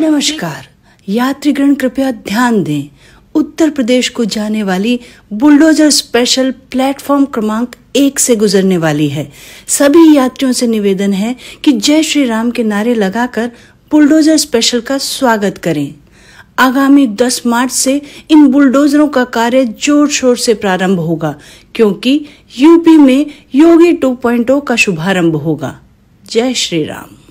नमस्कार यात्रीगण कृपया ध्यान दें उत्तर प्रदेश को जाने वाली बुलडोजर स्पेशल प्लेटफॉर्म क्रमांक एक से गुजरने वाली है सभी यात्रियों से निवेदन है कि जय श्री राम के नारे लगाकर बुलडोजर स्पेशल का स्वागत करें आगामी 10 मार्च से इन बुलडोजरों का कार्य जोर शोर से प्रारंभ होगा क्योंकि यूपी में योगी 2.0 का शुभारंभ होगा जय श्री राम